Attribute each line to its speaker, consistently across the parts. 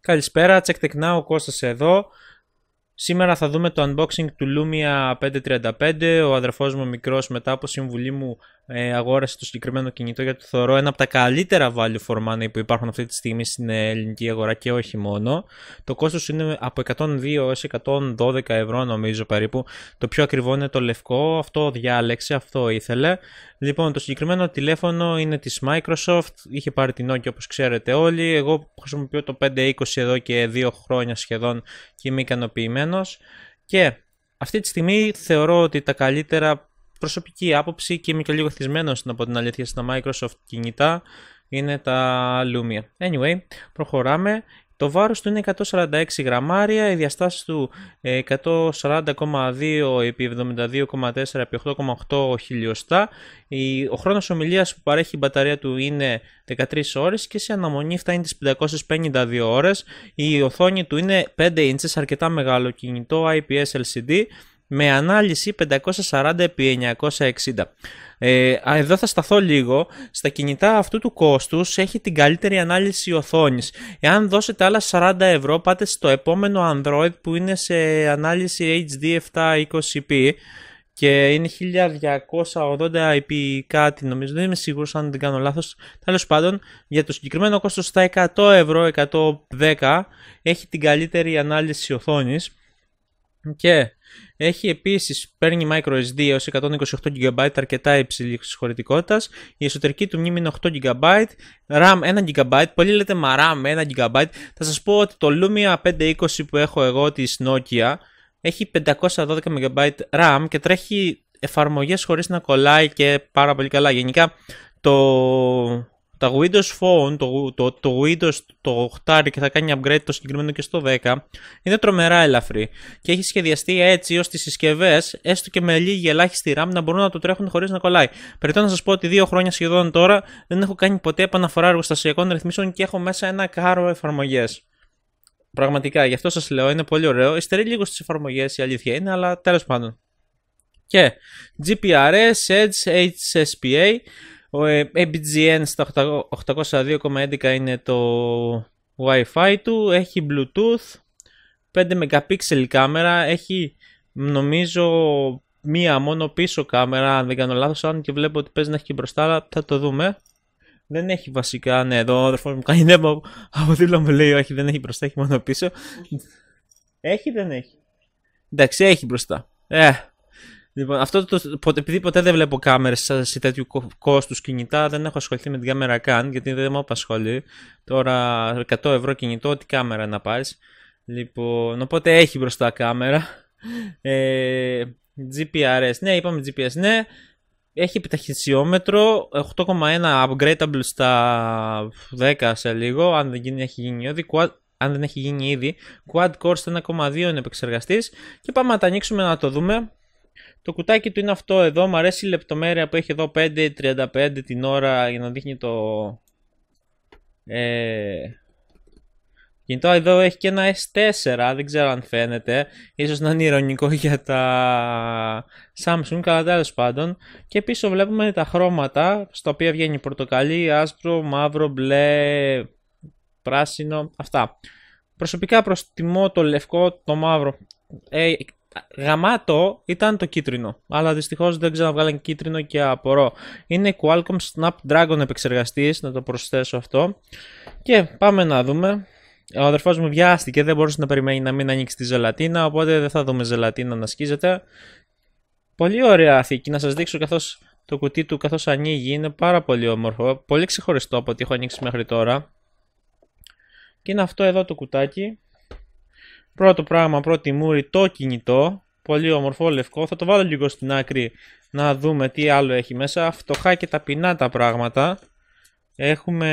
Speaker 1: Καλησπέρα, check tech now, ο Κώστας εδώ. Σήμερα θα δούμε το unboxing του Lumia 535. Ο αδερφός μου μικρός μετά από συμβουλή μου ε, αγόρασε το συγκεκριμένο κινητό γιατί το θεωρώ ένα από τα καλύτερα value for money που υπάρχουν αυτή τη στιγμή στην ε, ελληνική αγορά και όχι μόνο. Το κόστος είναι από 102 έως 112 ευρώ νομίζω περίπου. Το πιο ακριβό είναι το λευκό, αυτό διάλεξε, αυτό ήθελε. Λοιπόν, το συγκεκριμένο τηλέφωνο είναι της Microsoft, είχε πάρει την Nokia όπως ξέρετε όλοι. Εγώ χρησιμοποιώ το 520 εδώ και 2 χρόνια σχεδόν και είμαι ικανοποιημένος. Και αυτή τη στιγμή θεωρώ ότι τα καλύτερα προσωπική άποψη και είμαι και λίγο θυσμένος να πω την αλήθεια στα Microsoft κινητά είναι τα Lumia. Anyway, προχωράμε. Το βάρος του είναι 146 γραμμάρια, η διαστάσεις του 140,2 ε, επί 72,4 επί 8,8 χιλιοστά. Ο χρόνος ομιλίας που παρέχει η μπαταρία του είναι 13 ώρες και σε αναμονή φτάνει τις 552 ώρες. Η οθόνη του είναι 5 inches, αρκετά μεγάλο κινητό, IPS LCD με ανάλυση 540x960. Ε, εδώ θα σταθώ λίγο. Στα κινητά αυτού του κόστους έχει την καλύτερη ανάλυση οθόνης. Εάν δώσετε άλλα 40 ευρώ πάτε στο επόμενο Android που είναι σε ανάλυση HD 720p και είναι 1280 ip κάτι νομίζω, δεν είμαι σίγουρος αν δεν κάνω λάθος. Τέλος πάντων, για το συγκεκριμένο κόστος στα 100 ευρώ, 110, έχει την καλύτερη ανάλυση οθόνης και έχει επίσης, παίρνει microSD έως 128 GB, αρκετά υψηλής συγχωρητικότητας. Η εσωτερική του μνήμη είναι 8 GB. RAM 1 GB. Πολλοί λέτε μα RAM 1 GB. Θα σας πω ότι το Lumia 520 που έχω εγώ της Nokia έχει 512 MB RAM και τρέχει εφαρμογές χωρίς να κολλάει και πάρα πολύ καλά. Γενικά το τα Windows Phone, το, το, το Windows το 8 και θα κάνει upgrade το συγκεκριμένο και στο 10, είναι τρομερά ελαφρύ και έχει σχεδιαστεί έτσι ώστε οι συσκευές, έστω και με λίγη ελάχιστη RAM, να μπορούν να το τρέχουν χωρίς να κολλάει. Περιτώ να σας πω ότι δύο χρόνια σχεδόν τώρα δεν έχω κάνει ποτέ επαναφορά εργοστασιακών ρυθμίσεων και έχω μέσα ένα κάρο εφαρμογές. Πραγματικά, γι' αυτό σας λέω, είναι πολύ ωραίο. Ιστερεί λίγο στις εφαρμογές, η αλήθεια είναι, αλλά τέλος πάντων. Και GPRS, Edge, HSPA, ο MBGN ε, στα 802,11 είναι το Wi-Fi του, έχει Bluetooth, 5 MP κάμερα, έχει νομίζω μία μόνο πίσω κάμερα, αν δεν κάνω λάθος, αν και βλέπω ότι παίζει να έχει και μπροστά, αλλά θα το δούμε. Δεν έχει βασικά, ναι, εδώ ο αδερφός μου κάνει νέμα από δίπλα μου λέει όχι δεν έχει μπροστά, έχει μόνο πίσω. έχει δεν έχει. Εντάξει, έχει μπροστά. Ε, Λοιπόν, αυτό το, επειδή ποτέ δεν βλέπω κάμερες σε τέτοιου κόστους κινητά, δεν έχω ασχοληθεί με την κάμερα καν, γιατί δεν μου απασχολεί. Τώρα 100 ευρώ κινητό, τι κάμερα να πάρεις. Λοιπόν, οπότε έχει μπροστά κάμερα. Ε, GPRS, ναι, είπαμε GPS, ναι. Έχει επιταχυνσιόμετρο, 8,1 upgradable στα 10 σε λίγο, αν δεν γίνει, έχει γίνει ήδη. Quad, αν δεν έχει γίνει ήδη, Quad Core 1,2 είναι επεξεργαστής. Και πάμε να τα ανοίξουμε να το δούμε. Το κουτάκι του είναι αυτό εδώ. Μ' αρέσει η λεπτομέρεια που έχει εδώ 5.35 την ώρα για να δείχνει το... Ε, κινητό εδώ έχει και ένα S4, δεν ξέρω αν φαίνεται. Ίσως να είναι ηρωνικό για τα Samsung, καλά τέλος πάντων. Και πίσω βλέπουμε τα χρώματα, στα οποία βγαίνει πορτοκαλί, άσπρο, μαύρο, μπλε, πράσινο, αυτά. Προσωπικά προτιμώ το λευκό, το μαύρο. Ε, γαμάτο ήταν το κίτρινο. Αλλά δυστυχώς δεν ξαναβγάλαν κίτρινο και απορώ. Είναι Qualcomm Snapdragon επεξεργαστής, να το προσθέσω αυτό. Και πάμε να δούμε. Ο αδερφός μου βιάστηκε, δεν μπορούσε να περιμένει να μην ανοίξει τη ζελατίνα, οπότε δεν θα δούμε ζελατίνα να σκίζεται. Πολύ ωραία θήκη, να σας δείξω καθώς το κουτί του καθώς ανοίγει, είναι πάρα πολύ όμορφο, πολύ ξεχωριστό από ό,τι έχω ανοίξει μέχρι τώρα. Και είναι αυτό εδώ το κουτάκι, Πρώτο πράγμα, πρώτη μούρη, το κινητό. Πολύ όμορφο, λευκό. Θα το βάλω λίγο στην άκρη να δούμε τι άλλο έχει μέσα. Φτωχά και ταπεινά τα πράγματα. Έχουμε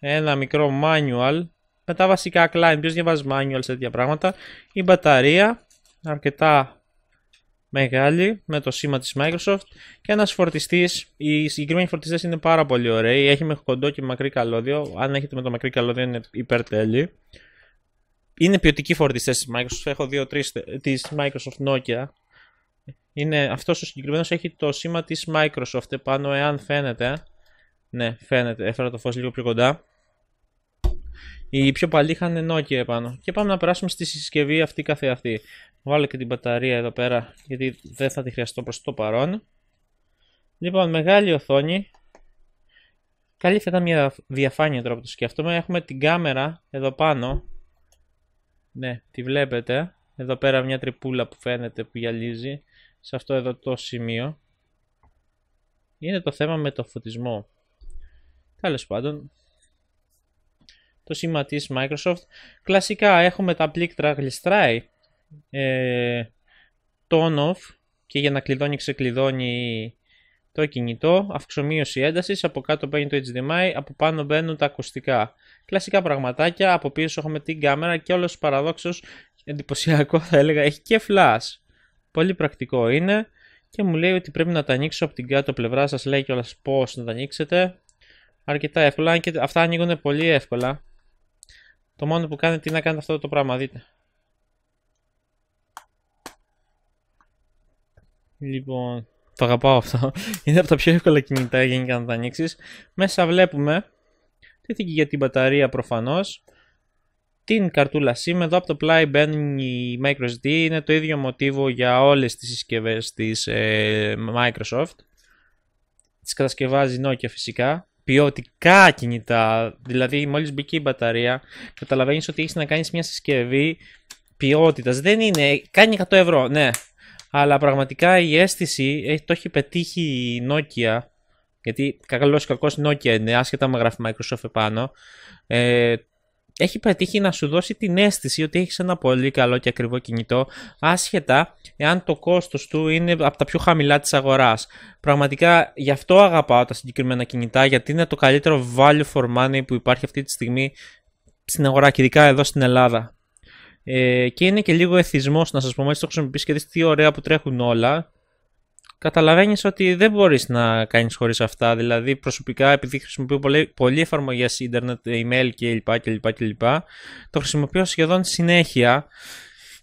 Speaker 1: ένα μικρό manual με τα βασικά client. Ποιος διαβάζει manual σε τέτοια πράγματα. Η μπαταρία, αρκετά μεγάλη, με το σήμα της Microsoft. Και ένας φορτιστής. Οι συγκεκριμένοι φορτιστές είναι πάρα πολύ ωραίοι. Έχει με κοντό και μακρύ καλώδιο. Αν έχετε με το μακρύ καλώδιο είναι υπερτέλει είναι ποιοτικοί φορτιστές της Microsoft. Έχω δύο-τρει της Microsoft Nokia. Είναι, αυτός ο συγκεκριμένος έχει το σήμα της Microsoft επάνω, εάν φαίνεται. Ναι, φαίνεται. Έφερα το φως λίγο πιο κοντά. Οι πιο παλιοί είχαν Nokia επάνω. Και πάμε να περάσουμε στη συσκευή αυτή καθεαυτή. Βάλω και την μπαταρία εδώ πέρα, γιατί δεν θα τη χρειαστώ προς το παρόν. Λοιπόν, μεγάλη οθόνη. Καλή θα ήταν μια διαφάνεια τώρα που το σκέφτομαι. Έχουμε την κάμερα εδώ πάνω. Ναι, τη βλέπετε. Εδώ πέρα μια τρυπούλα που φαίνεται που γυαλίζει σε αυτό εδώ το σημείο. Είναι το θέμα με το φωτισμό. Τέλος πάντων, το σήμα της Microsoft. Κλασικά έχουμε τα πλήκτρα γλιστράει, ε, tone off και για να κλειδώνει ξεκλειδώνει το κινητό, αυξομοίωση έντασης, από κάτω μπαίνει το HDMI, από πάνω μπαίνουν τα ακουστικά. Κλασικά πραγματάκια. Από πίσω έχουμε την κάμερα και όλος παραδόξω εντυπωσιακό θα έλεγα έχει και flash. Πολύ πρακτικό είναι. Και μου λέει ότι πρέπει να τα ανοίξω από την κάτω πλευρά. Σας λέει κιόλας πώς να τα ανοίξετε. Αρκετά εύκολα. και αυτά ανοίγουν πολύ εύκολα. Το μόνο που κάνετε είναι να κάνετε αυτό το πράγμα. Δείτε. Λοιπόν, το αγαπάω αυτό. Είναι από τα πιο εύκολα κινητά γενικά να τα ανοίξεις. Μέσα βλέπουμε Τήθηκε για την μπαταρία προφανώς. Την καρτούλα SIM, εδώ από το πλάι μπαίνουν η microSD, είναι το ίδιο μοτίβο για όλες τις συσκευές της ε, Microsoft. Τις κατασκευάζει Nokia φυσικά, ποιοτικά κινητά, δηλαδή μόλις μπήκε η μπαταρία, καταλαβαίνεις ότι έχεις να κάνεις μια συσκευή ποιότητας. Δεν είναι, κάνει 100 ευρώ, ναι, αλλά πραγματικά η αίσθηση το έχει πετύχει η Nokia γιατί καλό ή κακός Nokia είναι, άσχετα με γράφει Microsoft επάνω. Ε, έχει πετύχει να σου δώσει την αίσθηση ότι έχεις ένα πολύ καλό και ακριβό κινητό, άσχετα εάν το κόστος του είναι από τα πιο χαμηλά της αγοράς. Πραγματικά γι' αυτό αγαπάω τα συγκεκριμένα κινητά, γιατί είναι το καλύτερο value for money που υπάρχει αυτή τη στιγμή στην αγορά, ειδικά εδώ στην Ελλάδα. Ε, και είναι και λίγο εθισμός να σας πω, έτσι το χρησιμοποιήσει και δεις τι ωραία που τρέχουν όλα καταλαβαίνεις ότι δεν μπορείς να κάνεις χωρίς αυτά. Δηλαδή, προσωπικά, επειδή χρησιμοποιώ πολλή, πολλή σε ίντερνετ, email κλπ, κλπ. Το χρησιμοποιώ σχεδόν συνέχεια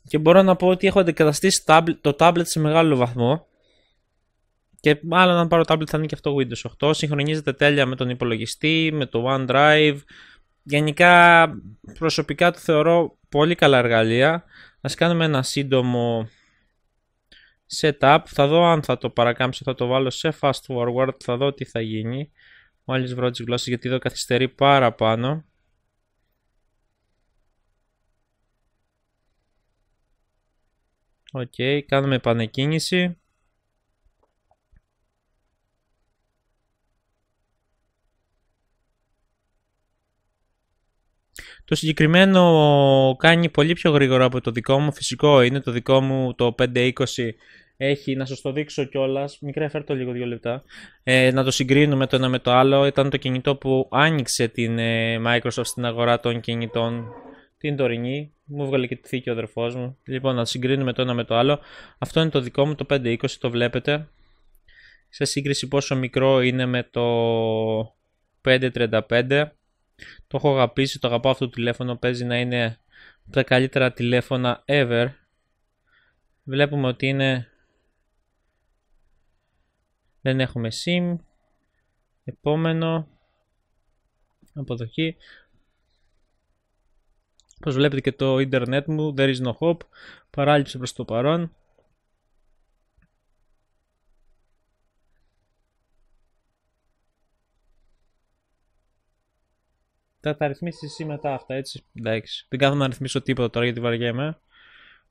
Speaker 1: και μπορώ να πω ότι έχω αντικαταστήσει το tablet σε μεγάλο βαθμό. Και μάλλον αν πάρω tablet θα είναι και αυτό Windows 8. Συγχρονίζεται τέλεια με τον υπολογιστή, με το OneDrive. Γενικά προσωπικά το θεωρώ πολύ καλά εργαλεία. Ας κάνουμε ένα σύντομο setup, θα δω αν θα το παρακάμψω, θα το βάλω σε fast forward, θα δω τι θα γίνει. Μόλις βρω τις γλώσσες γιατί εδώ καθυστερεί παραπάνω. Οκ, okay, κάνουμε επανεκκίνηση. Το συγκεκριμένο κάνει πολύ πιο γρήγορα από το δικό μου. Φυσικό είναι το δικό μου το 520. Έχει, να σας το δείξω κιόλας. Μικρά, φέρτε το λίγο δύο λεπτά. Ε, να το συγκρίνουμε το ένα με το άλλο. Ήταν το κινητό που άνοιξε την ε, Microsoft στην αγορά των κινητών την τωρινή. Μου βγαλεί και τη θήκη ο αδερφός μου. Λοιπόν, να συγκρίνουμε το ένα με το άλλο. Αυτό είναι το δικό μου το 520, το βλέπετε. Σε σύγκριση πόσο μικρό είναι με το 535. Το έχω αγαπήσει, το αγαπάω αυτό το τηλέφωνο. Παίζει να είναι από τα καλύτερα τηλέφωνα ever. Βλέπουμε ότι είναι... Δεν έχουμε SIM. Επόμενο. Αποδοχή. Όπως βλέπετε και το ίντερνετ μου, there is no hope. Παράληψη προς το παρόν. Θα τα ρυθμίσεις εσύ μετά αυτά, έτσι. Εντάξει. Δεν κάθομαι να ρυθμίσω τίποτα τώρα γιατί βαριέμαι.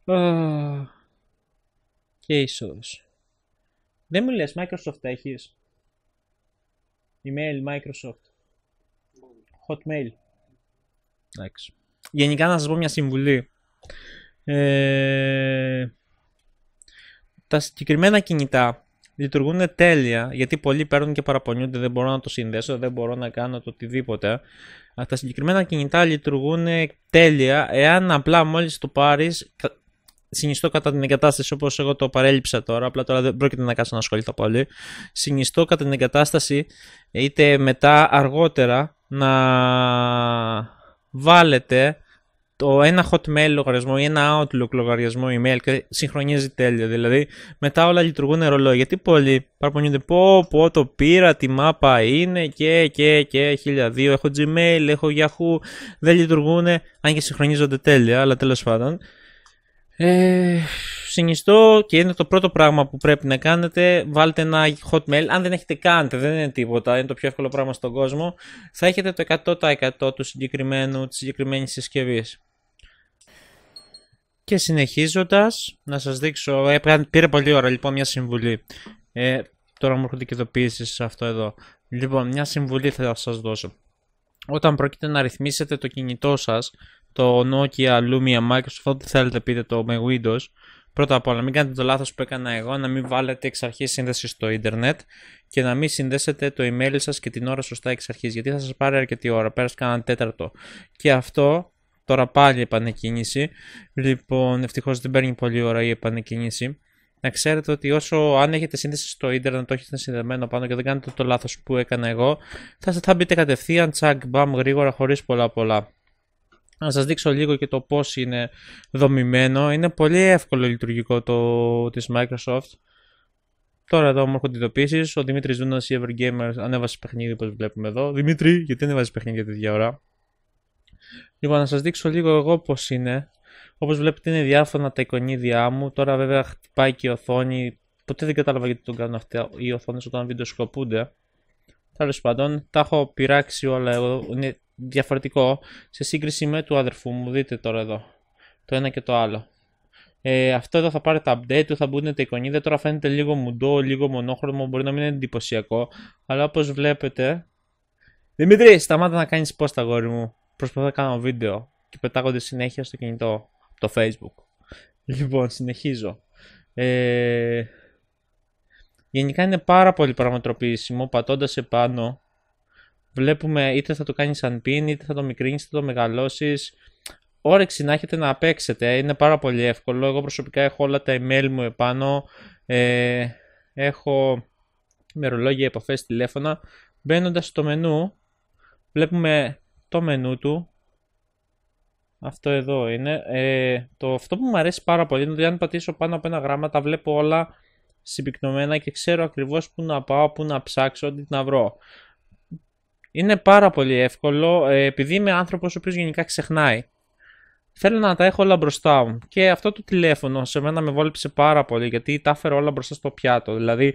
Speaker 1: Oh. Και ίσω. Δεν μου λες Microsoft έχεις. Email Microsoft. Hotmail. Εντάξει. Γενικά να σας πω μια συμβουλή. Ε... τα συγκεκριμένα κινητά λειτουργούν τέλεια, γιατί πολλοί παίρνουν και παραπονιούνται, δεν μπορώ να το συνδέσω, δεν μπορώ να κάνω το οτιδήποτε. Τα συγκεκριμένα κινητά λειτουργούν τέλεια, εάν απλά μόλις το πάρεις, συνιστώ κατά την εγκατάσταση όπως εγώ το παρέλειψα τώρα, απλά τώρα δεν πρόκειται να κάτσω να ασχοληθώ πολύ, συνιστώ κατά την εγκατάσταση είτε μετά αργότερα να βάλετε το ένα hotmail λογαριασμό ή ένα outlook λογαριασμό email και συγχρονίζει τέλεια. Δηλαδή μετά όλα λειτουργούν ρολόι. Γιατί πολλοί παραπονιούνται πω, πω το πήρα, τη μάπα είναι και και και 1002, έχω gmail, έχω yahoo, δεν λειτουργούν αν και συγχρονίζονται τέλεια, αλλά τέλος πάντων. Ε, συνιστώ και είναι το πρώτο πράγμα που πρέπει να κάνετε. Βάλτε ένα hotmail. Αν δεν έχετε κάνετε, δεν είναι τίποτα. Είναι το πιο εύκολο πράγμα στον κόσμο. Θα έχετε το 100% του συγκεκριμένου, της συγκεκριμένης συσκευής. Και συνεχίζοντας, να σας δείξω, ε, πήρε πολύ ώρα λοιπόν μια συμβουλή. Ε, τώρα μου έρχονται και ειδοποιήσεις σε αυτό εδώ. Λοιπόν, μια συμβουλή θα σας δώσω. Όταν πρόκειται να ρυθμίσετε το κινητό σας, το Nokia, Lumia, Microsoft, ό,τι θέλετε πείτε το με Windows, πρώτα απ' όλα μην κάνετε το λάθος που έκανα εγώ, να μην βάλετε εξ αρχής σύνδεση στο ίντερνετ και να μην συνδέσετε το email σας και την ώρα σωστά εξ αρχής, γιατί θα σας πάρει αρκετή ώρα, πέρασε κανένα τέταρτο. Και αυτό Τώρα πάλι επανεκκίνηση. Λοιπόν, ευτυχώς δεν παίρνει πολύ ώρα η επανεκκίνηση. Να ξέρετε ότι όσο αν έχετε σύνδεση στο ίντερνετ, το έχετε συνδεμένο πάνω και δεν κάνετε το λάθος που έκανα εγώ, θα, θα μπείτε κατευθείαν τσακ μπαμ γρήγορα χωρίς πολλά πολλά. Να σας δείξω λίγο και το πώς είναι δομημένο. Είναι πολύ εύκολο λειτουργικό το της Microsoft. Τώρα εδώ μου έρχονται ειδοποιήσει. Ο Δημήτρης Δούνας, η Evergamer, ανέβασε παιχνίδι όπως βλέπουμε εδώ. Δημήτρη, γιατί ανέβασε παιχνίδι για τέτοια ώρα. Λοιπόν, να σας δείξω λίγο εγώ πώς είναι. Όπως βλέπετε είναι διάφορα τα εικονίδια μου. Τώρα βέβαια χτυπάει και η οθόνη. Ποτέ δεν κατάλαβα γιατί τον κάνουν αυτά οι οθόνες όταν βιντεοσκοπούνται. Τέλος πάντων, τα έχω πειράξει όλα εγώ. Είναι διαφορετικό σε σύγκριση με του αδερφού μου. Δείτε τώρα εδώ. Το ένα και το άλλο. Ε, αυτό εδώ θα πάρει τα update του, θα μπουν τα εικονίδια. Τώρα φαίνεται λίγο μουντό, λίγο μονόχρωμο. Μπορεί να μην είναι εντυπωσιακό. Αλλά όπως βλέπετε. Δημήτρη, σταμάτα να κάνεις πώ τα γόρι μου προσπαθώ να κάνω βίντεο και πετάγονται συνέχεια στο κινητό, το facebook. Λοιπόν, συνεχίζω. Ε, γενικά είναι πάρα πολύ πραγματοποιήσιμο, πατώντας επάνω, βλέπουμε είτε θα το κάνεις unpin, είτε θα το μικρύνεις, είτε θα το μεγαλώσεις. Όρεξη να έχετε να παίξετε, είναι πάρα πολύ εύκολο. Εγώ προσωπικά έχω όλα τα email μου επάνω, ε, έχω μερολόγια, επαφές, τηλέφωνα. Μπαίνοντας στο μενού, βλέπουμε το μενού του, αυτό εδώ είναι, ε, το, αυτό που μου αρέσει πάρα πολύ είναι ότι αν πατήσω πάνω από ένα γράμμα τα βλέπω όλα συμπυκνωμένα και ξέρω ακριβώς που να πάω, που να ψάξω, τι να βρω. Είναι πάρα πολύ εύκολο, ε, επειδή είμαι άνθρωπος ο οποίος γενικά ξεχνάει. Θέλω να τα έχω όλα μπροστά μου και αυτό το τηλέφωνο σε μένα με βόλεψε πάρα πολύ γιατί τα έφερα όλα μπροστά στο πιάτο. Δηλαδή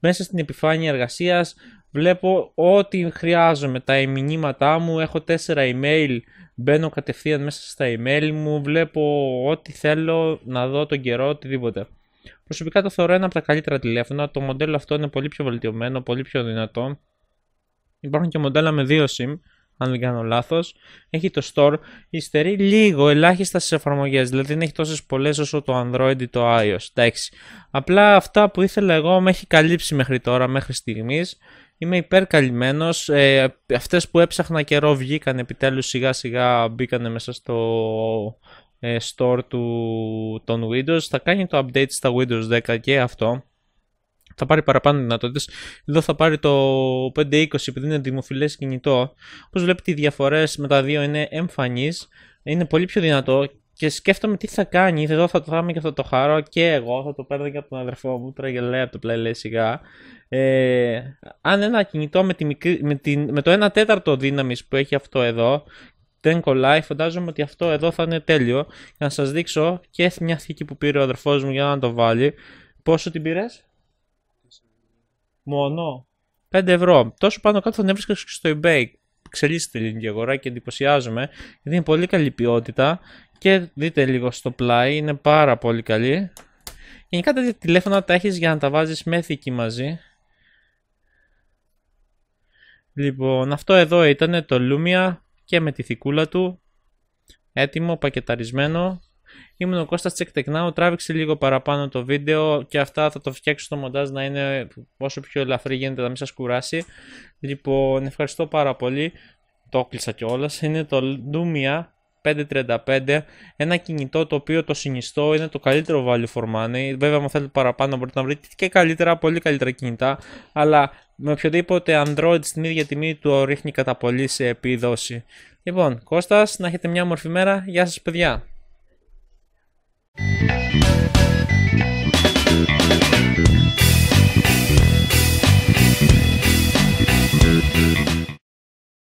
Speaker 1: μέσα στην επιφάνεια εργασίας βλέπω ό,τι χρειάζομαι, τα μηνύματά μου, έχω τέσσερα email, μπαίνω κατευθείαν μέσα στα email μου, βλέπω ό,τι θέλω να δω τον καιρό, οτιδήποτε. Προσωπικά το θεωρώ ένα από τα καλύτερα τηλέφωνα, το μοντέλο αυτό είναι πολύ πιο βελτιωμένο, πολύ πιο δυνατό. Υπάρχουν και μοντέλα με δύο SIM, αν δεν κάνω λάθος. Έχει το store. υστερεί λίγο, ελάχιστα στις εφαρμογές. Δηλαδή δεν έχει τόσες πολλές όσο το Android ή το iOS. Εντάξει. Απλά αυτά που ήθελα εγώ με έχει καλύψει μέχρι τώρα, μέχρι στιγμής. Είμαι υπερκαλυμμένος. Ε, αυτές που έψαχνα καιρό βγήκαν επιτέλους σιγά σιγά μπήκαν μέσα στο ε, store του, των Windows. Θα κάνει το update στα Windows 10 και αυτό. Θα πάρει παραπάνω δυνατότητες. Εδώ θα πάρει το 520 επειδή είναι δημοφιλές κινητό. Όπως βλέπετε οι διαφορές με τα δύο είναι εμφανείς. Είναι πολύ πιο δυνατό και σκέφτομαι τι θα κάνει. Εδώ θα το δάμε και θα το χαρώ και εγώ. Θα το παίρνω και από τον αδερφό μου. Τώρα από το πλέον λέει σιγά. Ε, αν ένα κινητό με, τη με, την, με το 1 τέταρτο δύναμης που έχει αυτό εδώ δεν κολλάει, φαντάζομαι ότι αυτό εδώ θα είναι τέλειο. Για να σας δείξω και μια θήκη που πήρε ο αδερφός μου για να το βάλει. Πόσο την πήρες, Μόνο 5 ευρώ. Τόσο πάνω κάτω θα την έβρισκα στο eBay. Ξελίσσεται την ελληνική αγορά και εντυπωσιάζομαι γιατί είναι πολύ καλή ποιότητα και δείτε λίγο στο πλάι, είναι πάρα πολύ καλή. Γενικά τέτοια τηλέφωνα τα έχεις για να τα βάζεις με θήκη μαζί. Λοιπόν, αυτό εδώ ήταν το Lumia και με τη θικούλα του. Έτοιμο, πακεταρισμένο. Ήμουν ο Κώστας Τσεκ τράβηξε λίγο παραπάνω το βίντεο και αυτά θα το φτιάξω στο μοντάζ να είναι όσο πιο ελαφρύ γίνεται να μην σας κουράσει. Λοιπόν, ευχαριστώ πάρα πολύ. Το κλείσα κιόλας. Είναι το Lumia 535. Ένα κινητό το οποίο το συνιστώ είναι το καλύτερο value for money. Βέβαια, αν θέλετε παραπάνω, μπορείτε να βρείτε και καλύτερα, πολύ καλύτερα κινητά. Αλλά με οποιοδήποτε Android στην ίδια τιμή του ρίχνει κατά πολύ σε επίδοση. Λοιπόν, Κώστας, να έχετε μια όμορφη μέρα. Γεια σας παιδιά.